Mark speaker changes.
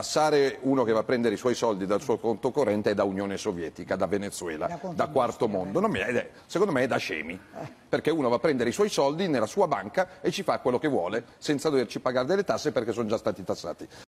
Speaker 1: Passare uno che va a prendere i suoi soldi dal suo conto corrente è da Unione Sovietica, da Venezuela, da, da quarto mondo. È, secondo me è da scemi, perché uno va a prendere i suoi soldi nella sua banca e ci fa quello che vuole senza doverci pagare delle tasse perché sono già stati tassati.